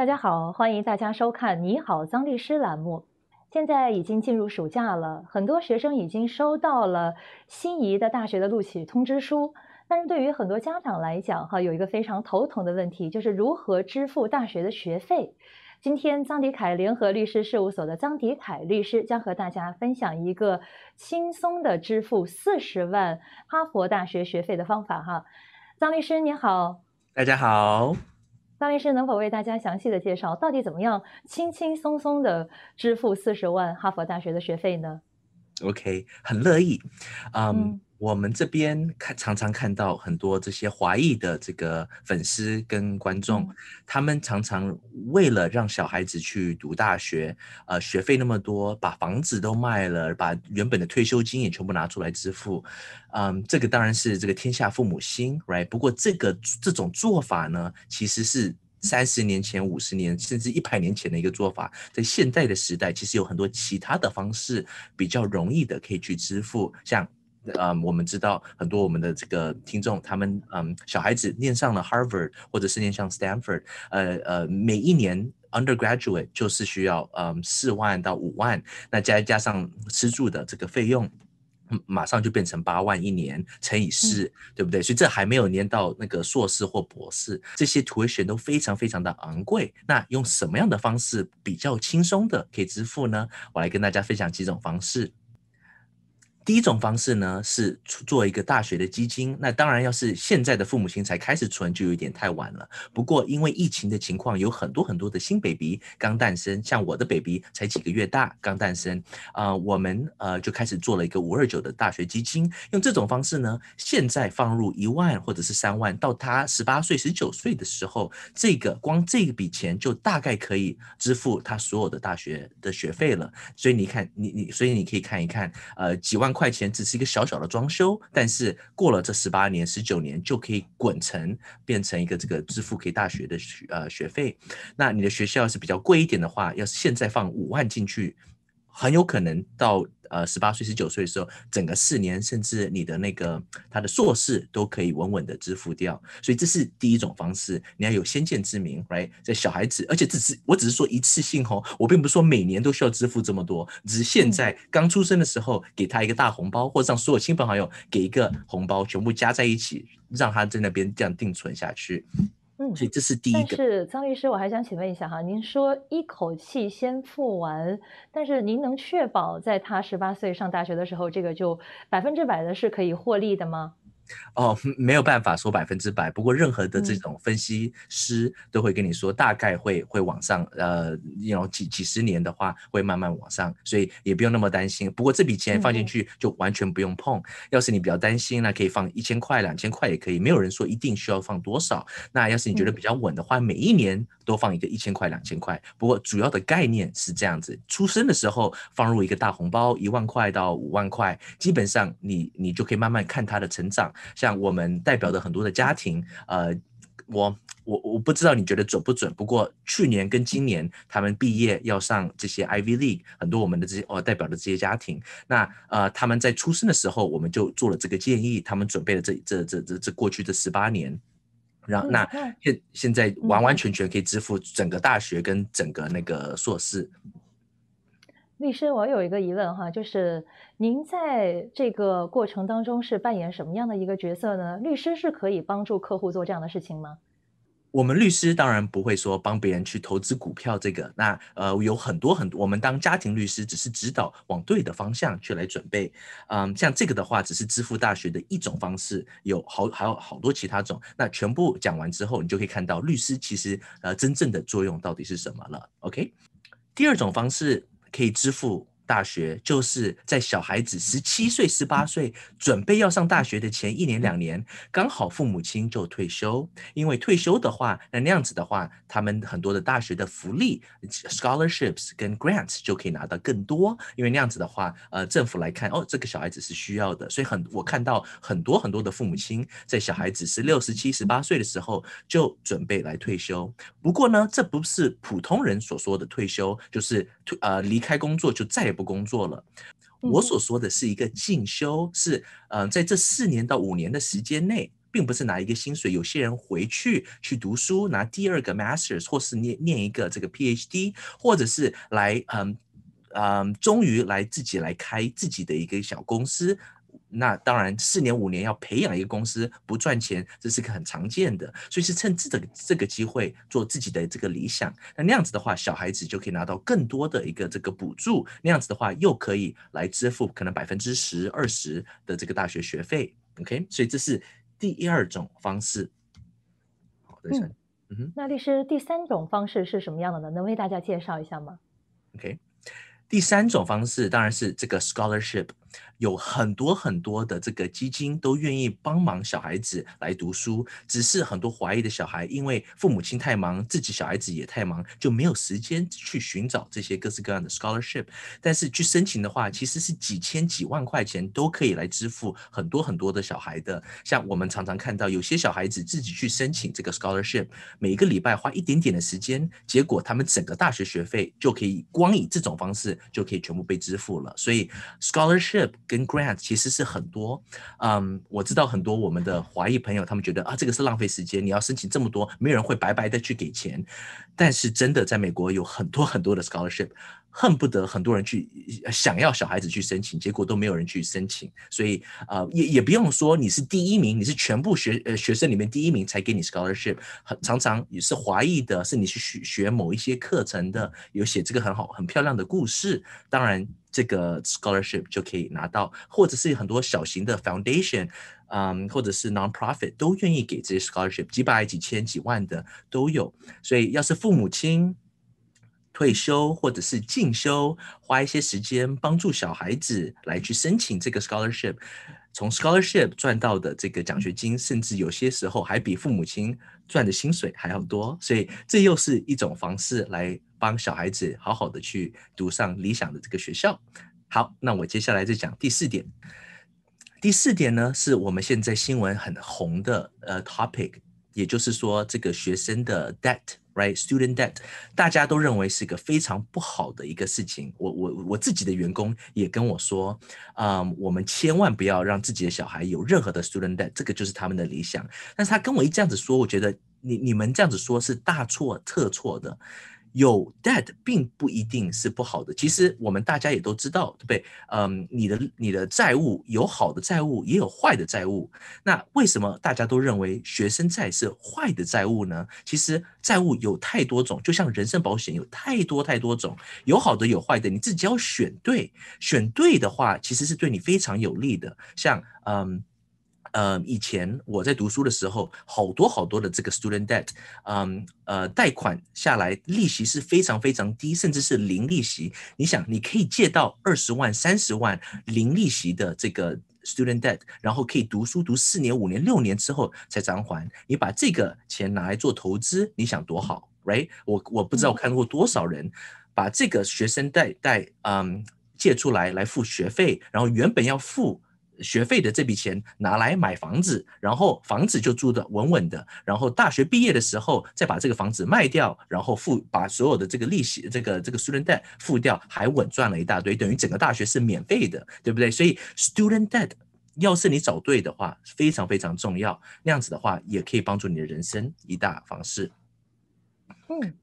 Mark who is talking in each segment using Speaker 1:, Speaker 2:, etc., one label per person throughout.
Speaker 1: 大家好，欢迎大家收看《你好，张律师》栏目。现在已经进入暑假了，很多学生已经收到了心仪的大学的录取通知书。但是，对于很多家长来讲，哈，有一个非常头疼的问题，就是如何支付大学的学费。今天，张迪凯联合律师事务所的张迪凯律师将和大家分享一个轻松的支付四十万哈佛大学学费的方法。哈，张律师，你好！
Speaker 2: 大家好。
Speaker 1: 张律师能否为大家详细的介绍，到底怎么样轻轻松松的支付四十万哈佛大学的学费呢
Speaker 2: ？OK，很乐意，我们这边看，常常看到很多这些华裔的这个粉丝跟观众，他们常常为了让小孩子去读大学，呃，学费那么多，把房子都卖了，把原本的退休金也全部拿出来支付，嗯，这个当然是这个天下父母心，right？不过这个这种做法呢，其实是三十年前、五十年甚至一百年前的一个做法，在现在的时代，其实有很多其他的方式比较容易的可以去支付，像。嗯，我们知道很多我们的这个听众，他们嗯，小孩子念上了 Harvard 或者是念上 Stanford，呃呃，每一年 undergraduate 就是需要嗯四万到五万，那再加上吃住的这个费用，马上就变成八万一年乘以四，对不对？所以这还没有念到那个硕士或博士，这些 tuition 都非常非常的昂贵。那用什么样的方式比较轻松的可以支付呢？我来跟大家分享几种方式。第一种方式呢是做一个大学的基金，那当然要是现在的父母亲才开始存就有点太晚了。不过因为疫情的情况，有很多很多的新 baby 刚诞生，像我的 baby 才几个月大刚诞生，啊，我们呃就开始做了一个五二九的大学基金，用这种方式呢，现在放入一万或者是三万，到他十八岁、十九岁的时候，这个光这笔钱就大概可以支付他所有的大学的学费了。所以你看，你你，所以你可以看一看，呃，几万。块。块钱只是一个小小的装修，但是过了这十八年、十九年就可以滚成，变成一个这个支付给大学的学呃学费。那你的学校是比较贵一点的话，要是现在放五万进去。很有可能到呃十八岁、十九岁的时候，整个四年甚至你的那个他的硕士都可以稳稳的支付掉，所以这是第一种方式。你要有先见之明，t 在小孩子，而且只是我只是说一次性哦，我并不是说每年都需要支付这么多，只是现在刚出生的时候给他一个大红包，或者让所有亲朋好友给一个红包，全部加在一起，让他在那边这样定存下去。嗯，所以这是第一个。但
Speaker 1: 是张律师，我还想请问一下哈，您说一口气先付完，但是您能确保在他十八岁上大学的时候，这个就百分之百的是可以获利的吗？
Speaker 2: 哦，没有办法说百分之百，不过任何的这种分析师都会跟你说，大概会会往上，呃，有几几十年的话会慢慢往上，所以也不用那么担心。不过这笔钱放进去就完全不用碰。要是你比较担心那可以放一千块、两千块也可以，没有人说一定需要放多少。那要是你觉得比较稳的话，每一年都放一个一千块、两千块。不过主要的概念是这样子：出生的时候放入一个大红包，一万块到五万块，基本上你你就可以慢慢看它的成长。像我们代表的很多的家庭，呃，我我我不知道你觉得准不准，不过去年跟今年他们毕业要上这些 Ivy League，很多我们的这些哦代表的这些家庭，那呃他们在出生的时候我们就做了这个建议，他们准备了这这这这这过去的十八年，后那现现在完完全全可以支付整个大学跟整个那个硕士。
Speaker 1: 律师，我有一个疑问哈，就是您在这个过程当中是扮演什么样的一个角色呢？律师是可以帮助客户做这样的事情吗？
Speaker 2: 我们律师当然不会说帮别人去投资股票这个。那呃，有很多很多，我们当家庭律师只是指导往对的方向去来准备。嗯，像这个的话，只是支付大学的一种方式，有好还有好多其他种。那全部讲完之后，你就可以看到律师其实呃真正的作用到底是什么了。OK，第二种方式。可以支付。大学就是在小孩子十七岁、十八岁准备要上大学的前一年、两年，刚好父母亲就退休。因为退休的话，那那样子的话，他们很多的大学的福利 （scholarships 跟 grants） 就可以拿到更多。因为那样子的话，呃，政府来看哦，这个小孩子是需要的，所以很我看到很多很多的父母亲在小孩子十六十七、十八岁的时候就准备来退休。不过呢，这不是普通人所说的退休，就是退呃离开工作就再也。不工作了，我所说的是一个进修，是嗯，在这四年到五年的时间内，并不是拿一个薪水。有些人回去去读书，拿第二个 masters 或是念念一个这个 PhD，或者是来嗯嗯，终于来自己来开自己的一个小公司。那当然，四年五年要培养一个公司不赚钱，这是个很常见的。所以是趁这个这个机会做自己的这个理想。那那样子的话，小孩子就可以拿到更多的一个这个补助。那样子的话，又可以来支付可能百分之十、二十的这个大学学费。OK，所以这是第二种方式。好，的，嗯
Speaker 1: 哼。那律师，第三种方式是什么样的呢？能为大家介绍一下吗
Speaker 2: ？OK，第三种方式当然是这个 scholarship。有很多很多的这个基金都愿意帮忙小孩子来读书，只是很多华裔的小孩因为父母亲太忙，自己小孩子也太忙，就没有时间去寻找这些各式各样的 scholarship。但是去申请的话，其实是几千几万块钱都可以来支付很多很多的小孩的。像我们常常看到有些小孩子自己去申请这个 scholarship，每个礼拜花一点点的时间，结果他们整个大学学费就可以光以这种方式就可以全部被支付了。所以 scholarship。跟 grant 其实是很多，嗯，我知道很多我们的华裔朋友，他们觉得啊，这个是浪费时间，你要申请这么多，没有人会白白的去给钱，但是真的在美国有很多很多的 scholarship。恨不得很多人去想要小孩子去申请，结果都没有人去申请。所以啊，也也不用说你是第一名，你是全部学呃学生里面第一名才给你 scholarship。很常常也是华裔的，是你去学学某一些课程的，有写这个很好很漂亮的故事，当然这个 scholarship 就可以拿到。或者是很多小型的 foundation，嗯，或者是 non-profit 都愿意给这些 scholarship，几百几千几万的都有。所以要是父母亲。退休或者是进修，花一些时间帮助小孩子来去申请这个 scholarship，从 scholarship 赚到的这个奖学金，甚至有些时候还比父母亲赚的薪水还要多，所以这又是一种方式来帮小孩子好好的去读上理想的这个学校。好，那我接下来再讲第四点。第四点呢，是我们现在新闻很红的呃 topic。也就是说，这个学生的 debt，right student debt，大家都认为是一个非常不好的一个事情。我我我自己的员工也跟我说，啊，我们千万不要让自己的小孩有任何的 student debt，这个就是他们的理想。但是他跟我一这样子说，我觉得你你们这样子说是大错特错的。有 debt 并不一定是不好的，其实我们大家也都知道，对不对？嗯，你的你的债务有好的债务，也有坏的债务。那为什么大家都认为学生债是坏的债务呢？其实债务有太多种，就像人身保险有太多太多种，有好的有坏的，你自己要选对。选对的话，其实是对你非常有利的。像嗯。呃，以前我在读书的时候，好多好多的这个 student debt，嗯，呃，贷款下来利息是非常非常低，甚至是零利息。你想，你可以借到二十万、三十万零利息的这个 student debt，然后可以读书读四年、五年、六年之后才偿还。你把这个钱拿来做投资，你想多好，right？我我不知道看过多少人把这个学生贷贷，嗯，借出来来付学费，然后原本要付。学费的这笔钱拿来买房子，然后房子就住的稳稳的，然后大学毕业的时候再把这个房子卖掉，然后付把所有的这个利息，这个这个 student debt 付掉，还稳赚了一大堆，等于整个大学是免费的，对不对？所以 student debt 要是你找对的话，非常非常重要，那样子的话也可以帮助你的人生一大方式。
Speaker 1: 嗯。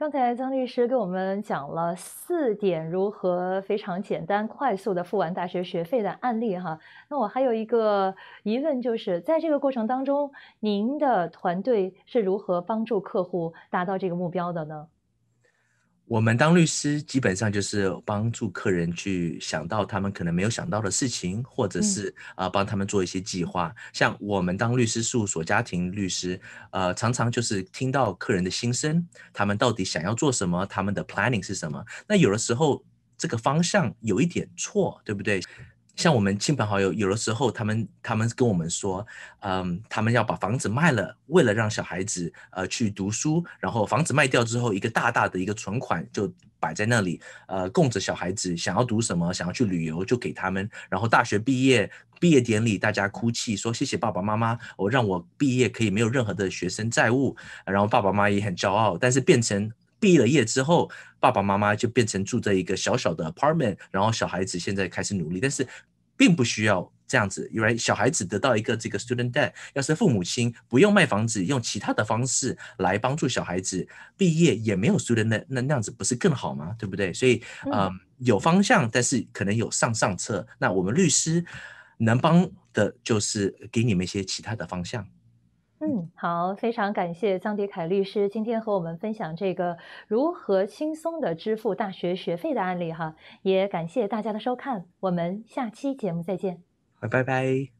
Speaker 1: 刚才张律师给我们讲了四点如何非常简单快速的付完大学学费的案例哈。那我还有一个疑问，就是在这个过程当中，您的团队是如何帮助客户达到这个目标的呢？
Speaker 2: 我们当律师基本上就是帮助客人去想到他们可能没有想到的事情，或者是啊帮他们做一些计划。像我们当律师事务所家庭律师，呃，常常就是听到客人的心声，他们到底想要做什么，他们的 planning 是什么。那有的时候这个方向有一点错，对不对？像我们亲朋好友，有的时候他们他们跟我们说，嗯，他们要把房子卖了，为了让小孩子呃去读书，然后房子卖掉之后，一个大大的一个存款就摆在那里，呃，供着小孩子想要读什么，想要去旅游就给他们，然后大学毕业毕业典礼，大家哭泣说谢谢爸爸妈妈，我让我毕业可以没有任何的学生债务，然后爸爸妈妈也很骄傲，但是变成毕了业之后，爸爸妈妈就变成住在一个小小的 apartment，然后小孩子现在开始努力，但是。并不需要这样子，因为小孩子得到一个这个 student debt，要是父母亲不用卖房子，用其他的方式来帮助小孩子毕业，也没有 student debt，那那样子不是更好吗？对不对？所以，嗯，有方向，但是可能有上上策。那我们律师能帮的，就是给你们一些其他的方向。
Speaker 1: 嗯，好，非常感谢张迪凯律师今天和我们分享这个如何轻松的支付大学学费的案例哈，也感谢大家的收看，我们下期节目再见，
Speaker 2: 拜拜。